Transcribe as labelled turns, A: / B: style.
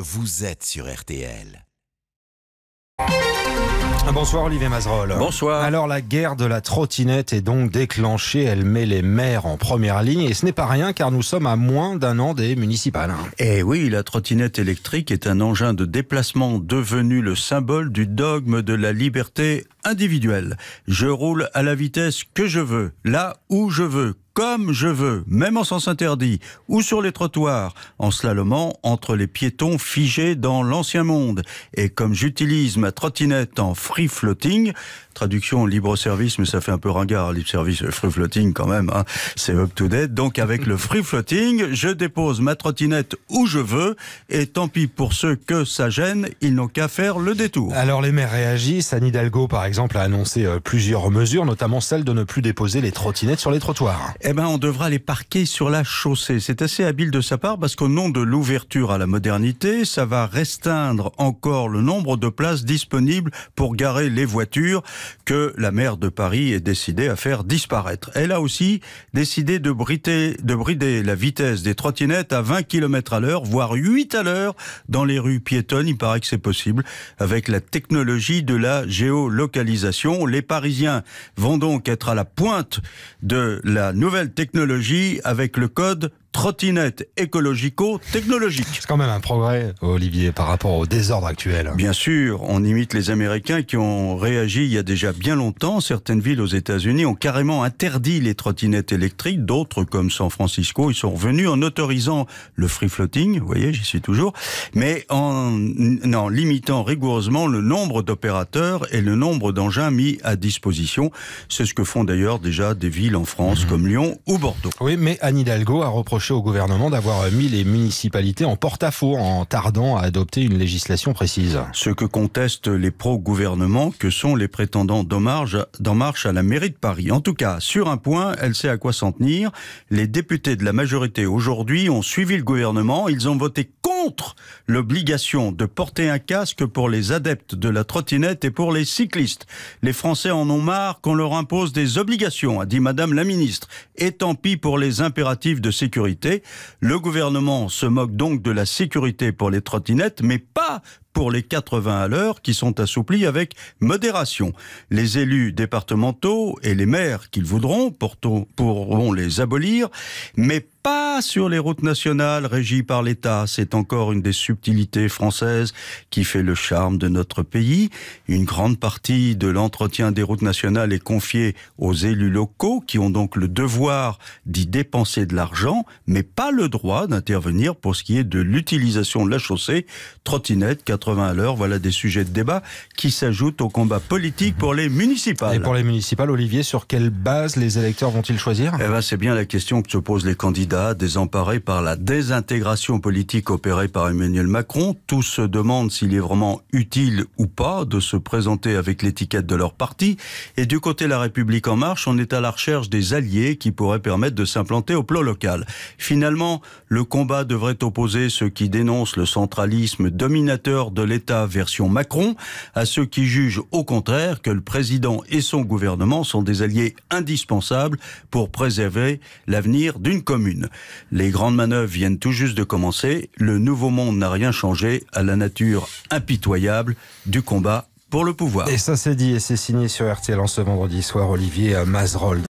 A: Vous êtes sur RTL. Ah, bonsoir Olivier Mazerolle. Bonsoir. Alors la guerre de la trottinette est donc déclenchée, elle met les maires en première ligne et ce n'est pas rien car nous sommes à moins d'un an des municipales. Eh oui, la trottinette
B: électrique est un engin de déplacement devenu le symbole du dogme de la liberté individuel. Je roule à la vitesse que je veux, là où je veux, comme je veux, même en sens interdit, ou sur les trottoirs, en slalomant entre les piétons figés dans l'ancien monde. Et comme j'utilise ma trottinette en free floating, traduction libre service, mais ça fait un peu ringard, libre service, euh, free floating quand même, hein, c'est up to date. Donc avec le free floating, je dépose ma trottinette où je veux, et
A: tant pis pour ceux que ça gêne, ils n'ont qu'à faire le détour. Alors les maires réagissent, Anne Hidalgo par exemple a annoncé euh, plusieurs mesures, notamment celle de ne plus déposer les trottinettes sur les trottoirs.
B: Eh ben, on devra les parquer sur la chaussée. C'est assez habile de sa part parce qu'au nom de l'ouverture à la modernité, ça va restreindre encore le nombre de places disponibles pour garer les voitures que la maire de Paris est décidée à faire disparaître. Elle a aussi décidé de, de brider la vitesse des trottinettes à 20 km à l'heure, voire 8 à l'heure dans les rues piétonnes. Il paraît que c'est possible avec la technologie de la géolocalisation. Les Parisiens vont donc être à la pointe de la nouvelle technologie avec le code trottinettes écologico-technologiques. C'est quand même un progrès, Olivier, par rapport au désordre actuel. Bien sûr, on imite les Américains qui ont réagi il y a déjà bien longtemps. Certaines villes aux États-Unis ont carrément interdit les trottinettes électriques. D'autres, comme San Francisco, ils sont revenus en autorisant le free floating. Vous voyez, j'y suis toujours. Mais en, limitant rigoureusement le nombre d'opérateurs et le nombre d'engins mis à disposition. C'est ce que font d'ailleurs déjà des villes en France mmh. comme Lyon ou
A: Bordeaux. Oui, mais Anne Hidalgo a reproché au gouvernement d'avoir mis les municipalités en porte-à-faux en tardant à adopter une législation précise.
B: Ce que contestent les pro-gouvernements que sont les prétendants d'en marche, à la mairie de Paris. En tout cas, sur un point, elle sait à quoi s'en tenir. Les députés de la majorité aujourd'hui ont suivi le gouvernement. Ils ont voté contre contre l'obligation de porter un casque pour les adeptes de la trottinette et pour les cyclistes. Les Français en ont marre qu'on leur impose des obligations, a dit Madame la Ministre. Et tant pis pour les impératifs de sécurité. Le gouvernement se moque donc de la sécurité pour les trottinettes, mais pas pour les 80 à l'heure qui sont assouplis avec modération. Les élus départementaux et les maires qu'ils voudront pourront les abolir, mais pas sur les routes nationales régies par l'État. C'est encore une des subtilités françaises qui fait le charme de notre pays. Une grande partie de l'entretien des routes nationales est confiée aux élus locaux qui ont donc le devoir d'y dépenser de l'argent, mais pas le droit d'intervenir pour ce qui est de l'utilisation de la chaussée, trottinette, 80 à l'heure. Voilà des sujets de débat qui s'ajoutent au combat politique
A: pour les municipales. Et pour les municipales, Olivier, sur quelle base les électeurs vont-ils choisir eh
B: ben, C'est bien la question que se posent les candidats, désemparés par la désintégration politique opérée par Emmanuel Macron. Tous se demandent s'il est vraiment utile ou pas de se présenter avec l'étiquette de leur parti. Et du côté La République en marche, on est à la recherche des alliés qui pourraient permettre de s'implanter au plan local. Finalement, le combat devrait opposer ceux qui dénoncent le centralisme dominateur de l'État version Macron, à ceux qui jugent au contraire que le président et son gouvernement sont des alliés indispensables pour préserver l'avenir d'une commune. Les grandes manœuvres viennent tout juste de commencer. Le nouveau monde n'a rien changé à la nature impitoyable du combat pour le pouvoir.
A: Et ça c'est dit et c'est signé sur RTL en ce vendredi soir Olivier Mazerolle.